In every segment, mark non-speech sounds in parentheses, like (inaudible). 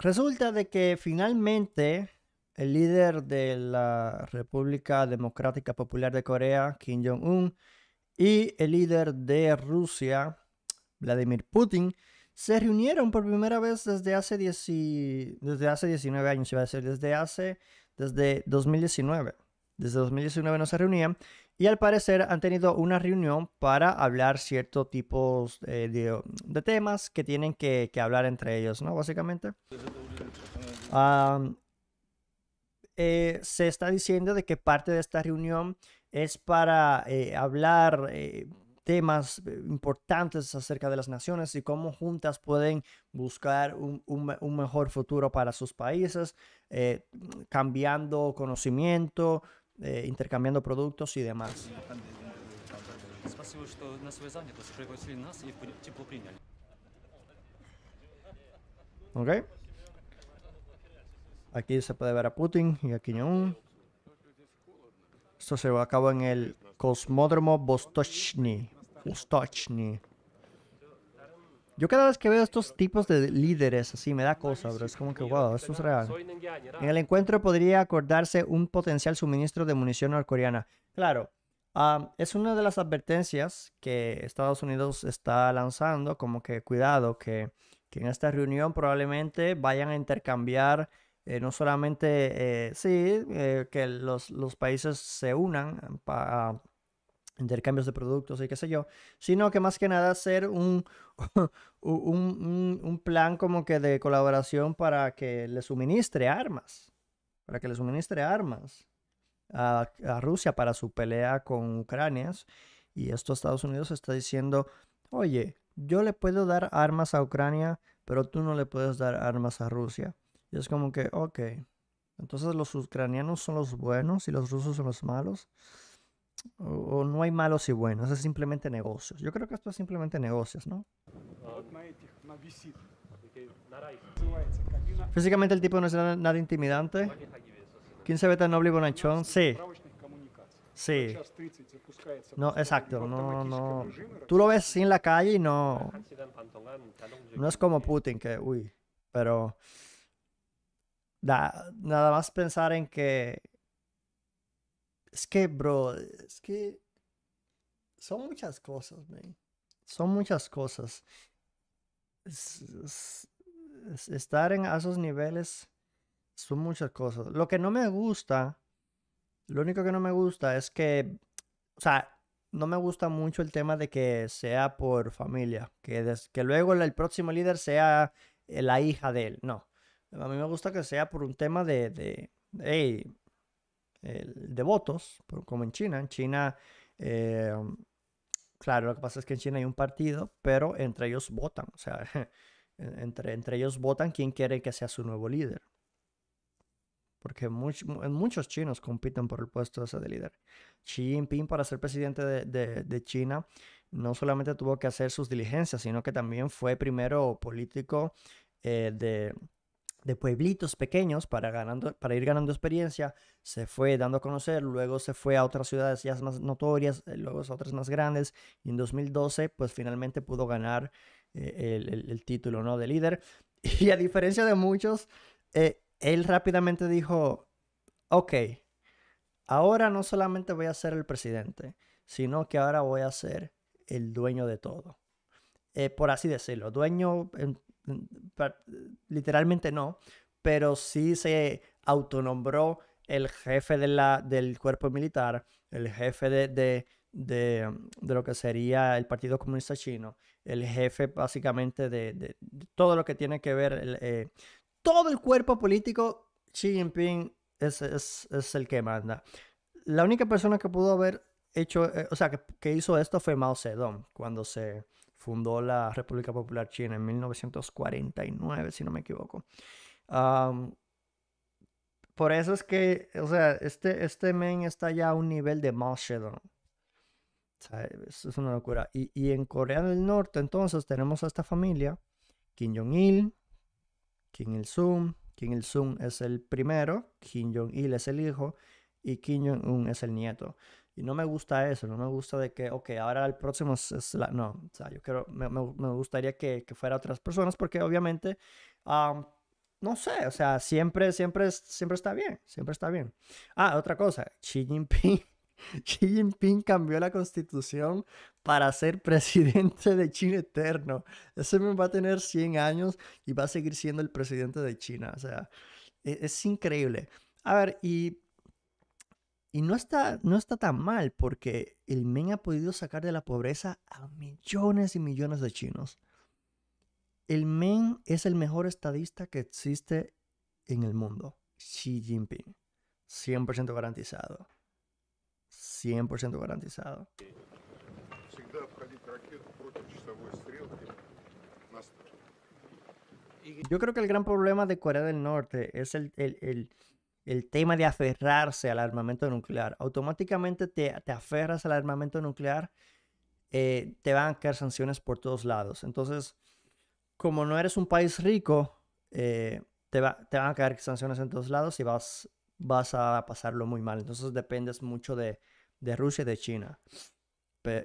Resulta de que finalmente el líder de la República Democrática Popular de Corea, Kim Jong-un, y el líder de Rusia, Vladimir Putin, se reunieron por primera vez desde hace, desde hace 19 años, iba a decir, desde hace, desde 2019. Desde 2019 no se reunían y al parecer han tenido una reunión para hablar ciertos tipos eh, de, temas que tienen que, hablar entre ellos, ¿no? Básicamente. Eh, se está diciendo de que parte de esta reunión es para eh, hablar temas importantes acerca de las naciones y cómo juntas pueden buscar un, mejor futuro para sus países, cambiando conocimiento, eh, intercambiando productos y demás. Aquí se puede ver a Putin y aquí Kim Esto se va a cabo en el Cosmódromo Vostochny. Vostochny. Yo cada vez que veo estos tipos de líderes así me da cosa, pero Es como que, wow, esto es real. En el encuentro podría acordarse un potencial suministro de munición norcoreana. Claro, es una de las advertencias que Estados Unidos está lanzando, como que cuidado, que, que en esta reunión probablemente vayan a intercambiar eh, no solamente, eh, sí, eh, que los, los países se unan para intercambios de productos y qué sé yo, sino que más que nada hacer (laughs) un, un, plan como que de colaboración para que le suministre armas, para que le suministre armas a, a Rusia para su pelea con Ucrania. Y esto Estados Unidos está diciendo, oye, yo le puedo dar armas a Ucrania, pero tú no le puedes dar armas a Rusia. Y es como que, ok, entonces los ucranianos son los buenos y los rusos son los malos o, no hay malos y buenos, es simplemente negocios. Yo creo que esto es simplemente negocios, ¿no? Físicamente el tipo no es nada, intimidante. 15 veces no tan noble y bonachón? Sí. Sí. No, exacto. No, no. Tú lo ves en la calle y no. No es como Putin, que, uy. Pero. nada más pensar en que es que, bro, es que son muchas cosas, man. Son muchas cosas. estar en, esos niveles son muchas cosas. Lo que no me gusta, lo único que no me gusta es que, o sea, no me gusta mucho el tema de que sea por familia, que, que luego el, el próximo líder sea la hija de él, no. A mí me gusta que sea por un tema de, de hey, de votos, como en China. En China, eh, claro, lo que pasa es que en China hay un partido, pero entre ellos votan, o sea, (laughs) entre, entre ellos votan quién quiere que sea su nuevo líder. Porque muchos chinos compiten por el puesto de líder. Xi Jinping, para ser presidente de, China, no solamente tuvo que hacer sus diligencias, sino que también fue primero político eh, de, de pueblitos pequeños para, ganando, para ir ganando experiencia, se fue dando a conocer, luego se fue a otras ciudades ya más notorias, eh, luego a otras más grandes, y en 2012 pues finalmente pudo ganar eh, el, título ¿no? de líder. (laughs) Y a diferencia de muchos, eh, él rápidamente dijo, ok, ahora no solamente voy a ser el presidente, sino que ahora voy a ser el dueño de todo. Eh, por así decirlo. Dueño, literalmente no, pero sí se autonombró el jefe de la, del cuerpo militar, el jefe de, um, lo que sería el Partido Comunista Chino, el jefe básicamente de, todo lo que tiene que ver, eh, todo el cuerpo político, Xi Jinping es, el que manda. La única persona que pudo haber hecho, eh, o sea, que, hizo esto fue Mao Zedong, cuando se, fundó la República Popular China en 1949, si no me equivoco. por eso es que, o sea, este, este men está ya a un nivel de Mao Zedong. es una locura. Y, y, en Corea del Norte, entonces, tenemos a esta familia, Kim Jong-il, Kim Il-sung. Kim Il-sung es el primero, Kim Jong-il es el hijo y Kim Jong-un es el nieto. Y no me gusta eso, no me gusta de que, ok, ahora el próximo es, la... No, o sea, yo creo, me, me, gustaría que, que, fuera otras personas porque obviamente, no sé, o sea, siempre, siempre, siempre está bien, siempre está bien. Ah, otra cosa, Xi Jinping, (laughs) Xi Jinping cambió la constitución para ser (laughs) presidente de China eterno. Ese me va a tener 100 años y va a seguir siendo el presidente de China, o sea, e, es increíble. A ver, y y no está, no está tan mal porque el men ha podido sacar de la pobreza a millones y millones de chinos. El men es el mejor estadista que existe en el mundo. Xi Jinping. 100% garantizado. 100% garantizado. Yo creo que el gran problema de Corea del Norte es el el tema de aferrarse al armamento nuclear. Automáticamente te, te aferras al armamento nuclear, eh, te van a caer sanciones por todos lados. Entonces, como no eres un país rico, eh, te, va, te, van a caer sanciones en todos lados y vas, vas a pasarlo muy mal. Entonces, dependes mucho de, de Rusia y de China.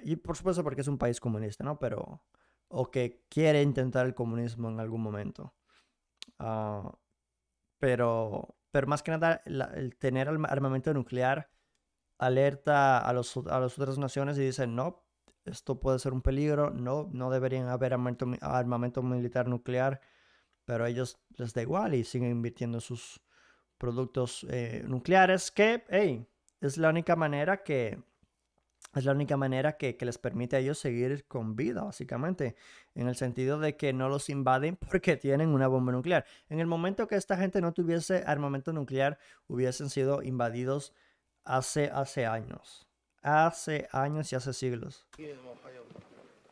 y por supuesto porque es un país comunista, ¿no? Pero, o que quiere intentar el comunismo en algún momento. Ah, pero pero más que nada el tener armamento nuclear alerta a, los, a las otras naciones y dicen, no, esto puede ser un peligro, no, no deberían haber armamento, militar nuclear, pero a ellos les da igual y siguen invirtiendo sus productos eh, nucleares, que, hey, es la única manera que es la única manera que, les permite a ellos seguir con vida, básicamente, en el sentido de que no los invaden (laughs) porque tienen una bomba nuclear. En el momento que esta gente no tuviese armamento nuclear, hubiesen sido invadidos hace, hace años. Hace años y hace siglos.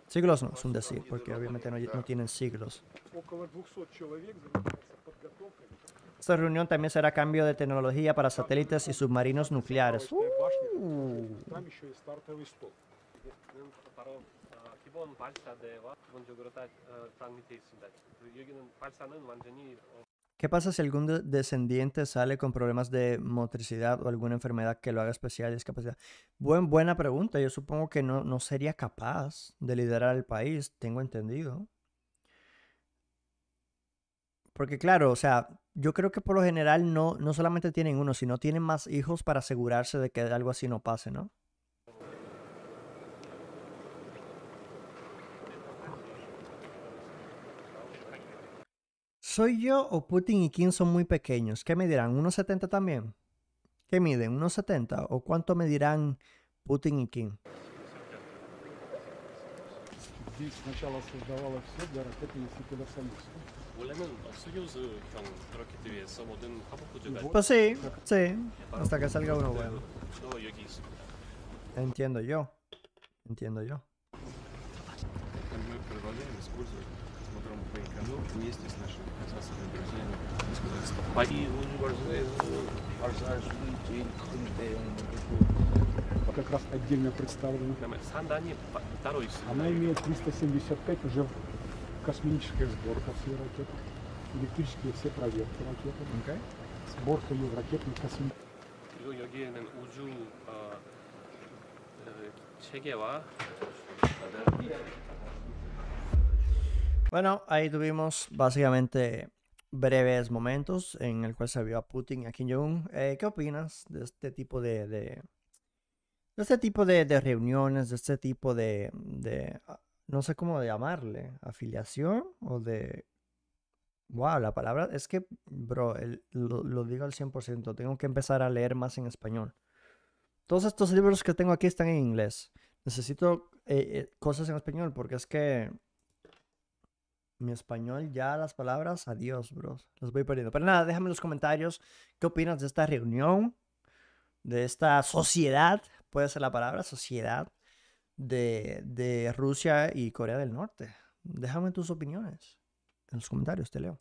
Siglos no, es un decir, porque obviamente no, no tienen siglos. Esta reunión también será cambio de tecnología para satélites y submarinos nucleares. Uh. ¿Qué pasa si algún descendiente sale con problemas de motricidad o alguna enfermedad que lo haga especial discapacidad? Buen, buena pregunta. Yo supongo que no, no sería capaz de liderar el país, tengo entendido. Porque claro, o sea, yo creo que por lo general no, no solamente tienen uno, sino tienen más hijos para asegurarse de que algo así no pase, ¿no? ¿Soy yo o Putin y Kim son muy pequeños? ¿Qué me ¿Unos ¿1,70 también? ¿Qué miden? ¿1,70? ¿O cuánto me dirán Putin y Kim? Volem suyos creo que te som din Japón Pues sí, Hasta que salga uno bueno. Entiendo yo. Entiendo yo. Мы продолжаем использовать смотрим по вместе с нашими казахскими друзьями из Казахстана. И как раз отдельно представлена. Она имеет 375 уже космическая сборка всей ракеты, электрические все проверки ракеты, okay. сборка ее в ракетный космический. 그리고 여기에는 우주 어, Bueno, ahí tuvimos básicamente breves momentos en el cual se vio a Putin y a Kim Jong-un. Eh, ¿Qué opinas de este tipo de, de, de este tipo de, de, reuniones, de este tipo de, de, no sé cómo llamarle, afiliación o de... Wow, la palabra es que, bro, lo, digo al 100%, tengo que empezar a leer más en español. Todos estos libros que tengo aquí están en inglés. Necesito eh, eh, cosas en español porque es que mi español ya las palabras, adiós, bros, las voy perdiendo. Pero nada, déjame en los comentarios qué opinas de esta reunión, de esta sociedad, puede ser la palabra, sociedad, de, Rusia y Corea del Norte? Déjame tus opiniones en los comentarios, te leo.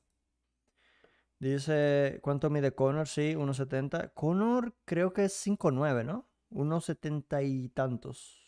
Dice, ¿cuánto mide Connor? Sí, 1,70. Connor creo que es 5,9, ¿no? Unos 1,70 y tantos.